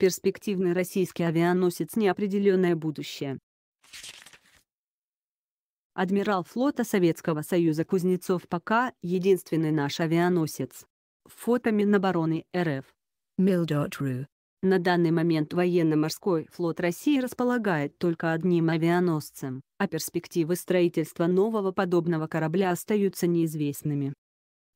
перспективный российский авианосец «Неопределенное будущее». Адмирал флота Советского Союза Кузнецов пока единственный наш авианосец. Фото Минобороны РФ. Mil.ru. На данный момент военно-морской флот России располагает только одним авианосцем, а перспективы строительства нового подобного корабля остаются неизвестными.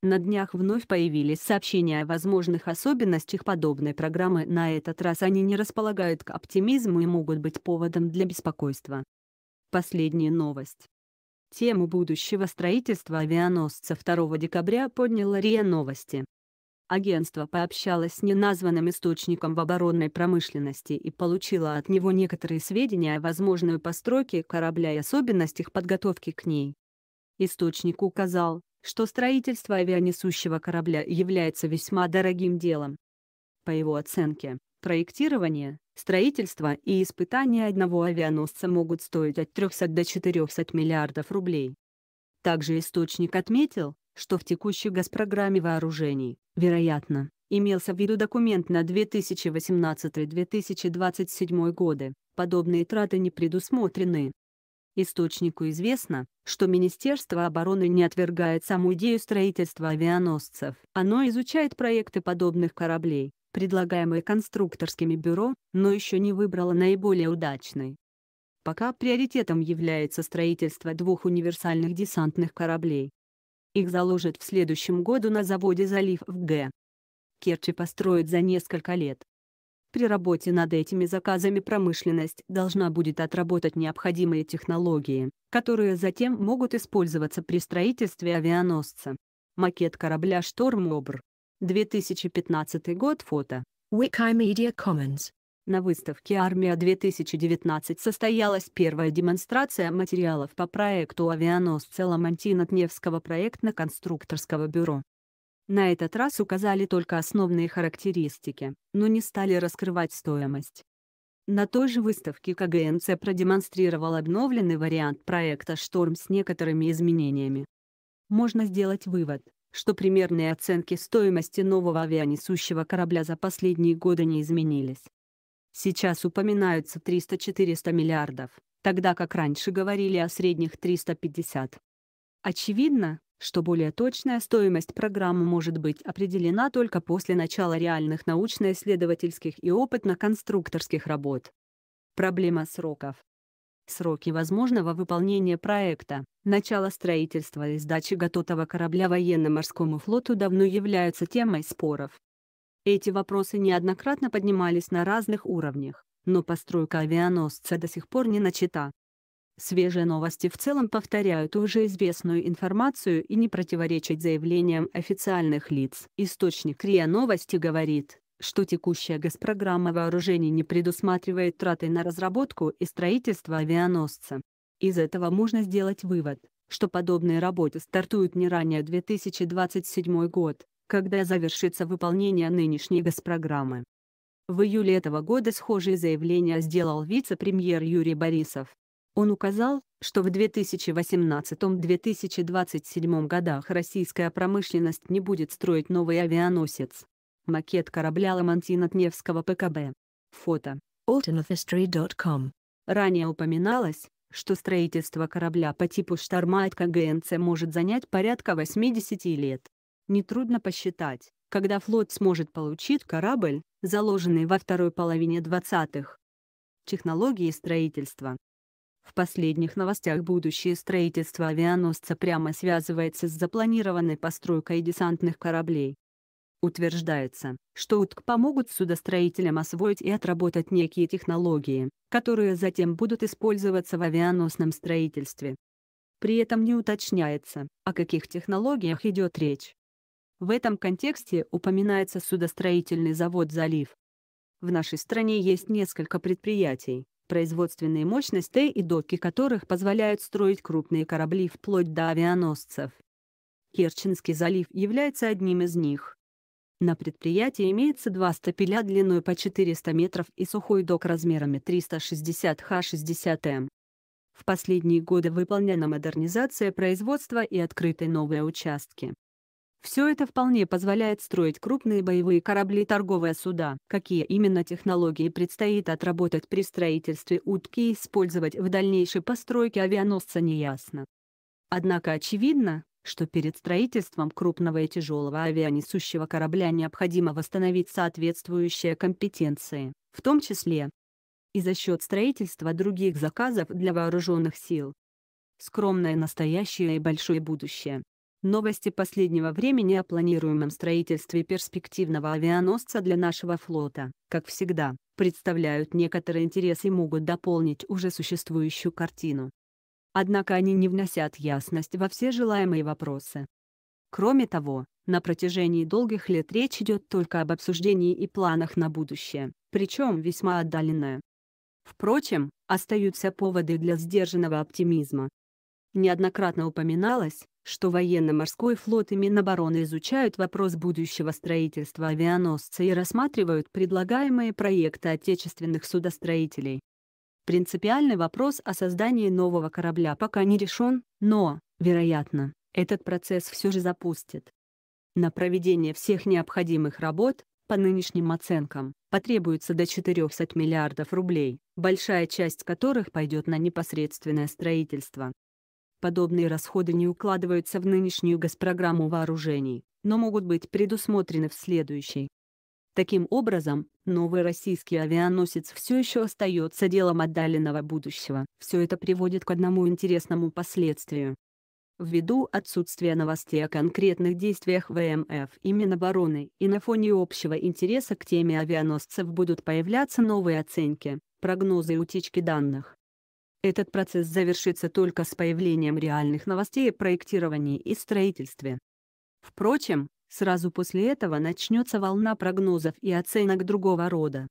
На днях вновь появились сообщения о возможных особенностях подобной программы, на этот раз они не располагают к оптимизму и могут быть поводом для беспокойства. Последняя новость. Тему будущего строительства авианосца 2 декабря подняла РИА Новости. Агентство пообщалось с неназванным источником в оборонной промышленности и получило от него некоторые сведения о возможной постройке корабля и особенностях подготовки к ней. Источник указал, что строительство авианесущего корабля является весьма дорогим делом. По его оценке, проектирование, строительство и испытания одного авианосца могут стоить от 300 до 400 миллиардов рублей. Также источник отметил, что в текущей госпрограмме вооружений, вероятно, имелся в виду документ на 2018-2027 годы, подобные траты не предусмотрены. Источнику известно, что Министерство обороны не отвергает саму идею строительства авианосцев. Оно изучает проекты подобных кораблей, предлагаемые конструкторскими бюро, но еще не выбрало наиболее удачный. Пока приоритетом является строительство двух универсальных десантных кораблей. Их заложат в следующем году на заводе «Залив» в Г. Керчи построят за несколько лет. При работе над этими заказами промышленность должна будет отработать необходимые технологии, которые затем могут использоваться при строительстве авианосца. Макет корабля «Штормобр». 2015 год фото. Wikimedia Commons. На выставке «Армия-2019» состоялась первая демонстрация материалов по проекту авианосца «Ламантина» Тневского проектно-конструкторского бюро. На этот раз указали только основные характеристики, но не стали раскрывать стоимость. На той же выставке КГНЦ продемонстрировал обновленный вариант проекта «Шторм» с некоторыми изменениями. Можно сделать вывод, что примерные оценки стоимости нового авианесущего корабля за последние годы не изменились. Сейчас упоминаются 300-400 миллиардов, тогда как раньше говорили о средних 350. Очевидно, что более точная стоимость программы может быть определена только после начала реальных научно-исследовательских и опытно-конструкторских работ. Проблема сроков. Сроки возможного выполнения проекта, начало строительства и сдачи готового корабля военно-морскому флоту давно являются темой споров. Эти вопросы неоднократно поднимались на разных уровнях, но постройка авианосца до сих пор не начата. Свежие новости в целом повторяют уже известную информацию и не противоречат заявлениям официальных лиц. Источник РИА Новости говорит, что текущая госпрограмма вооружений не предусматривает траты на разработку и строительство авианосца. Из этого можно сделать вывод, что подобные работы стартуют не ранее 2027 год, когда завершится выполнение нынешней госпрограммы. В июле этого года схожие заявления сделал вице-премьер Юрий Борисов. Он указал, что в 2018-2027 годах российская промышленность не будет строить новый авианосец. Макет корабля «Ламантин» от Невского ПКБ. Фото. alternofhistory.com Ранее упоминалось, что строительство корабля по типу «Шторма» от КГНЦ может занять порядка 80 лет. Нетрудно посчитать, когда флот сможет получить корабль, заложенный во второй половине 20-х. Технологии строительства в последних новостях будущее строительство авианосца прямо связывается с запланированной постройкой десантных кораблей. Утверждается, что УТК помогут судостроителям освоить и отработать некие технологии, которые затем будут использоваться в авианосном строительстве. При этом не уточняется, о каких технологиях идет речь. В этом контексте упоминается судостроительный завод «Залив». В нашей стране есть несколько предприятий, производственные мощности и доки которых позволяют строить крупные корабли вплоть до авианосцев. Керченский залив является одним из них. На предприятии имеется два стапеля длиной по 400 метров и сухой док размерами 360 Х60М. Эм. В последние годы выполнена модернизация производства и открыты новые участки. Все это вполне позволяет строить крупные боевые корабли и торговые суда. Какие именно технологии предстоит отработать при строительстве утки и использовать в дальнейшей постройке авианосца неясно. Однако очевидно, что перед строительством крупного и тяжелого авианесущего корабля необходимо восстановить соответствующие компетенции, в том числе и за счет строительства других заказов для вооруженных сил. Скромное настоящее и большое будущее. Новости последнего времени о планируемом строительстве перспективного авианосца для нашего флота, как всегда, представляют некоторые интересы и могут дополнить уже существующую картину. Однако они не вносят ясность во все желаемые вопросы. Кроме того, на протяжении долгих лет речь идет только об обсуждении и планах на будущее, причем весьма отдаленное. Впрочем, остаются поводы для сдержанного оптимизма. Неоднократно упоминалось, что военно-морской флот и Минобороны изучают вопрос будущего строительства авианосца и рассматривают предлагаемые проекты отечественных судостроителей. Принципиальный вопрос о создании нового корабля пока не решен, но, вероятно, этот процесс все же запустит. На проведение всех необходимых работ, по нынешним оценкам, потребуется до 400 миллиардов рублей, большая часть которых пойдет на непосредственное строительство. Подобные расходы не укладываются в нынешнюю госпрограмму вооружений, но могут быть предусмотрены в следующей. Таким образом, новый российский авианосец все еще остается делом отдаленного будущего. Все это приводит к одному интересному последствию. Ввиду отсутствия новостей о конкретных действиях ВМФ и Минобороны и на фоне общего интереса к теме авианосцев будут появляться новые оценки, прогнозы и утечки данных. Этот процесс завершится только с появлением реальных новостей о проектировании и строительстве. Впрочем, сразу после этого начнется волна прогнозов и оценок другого рода.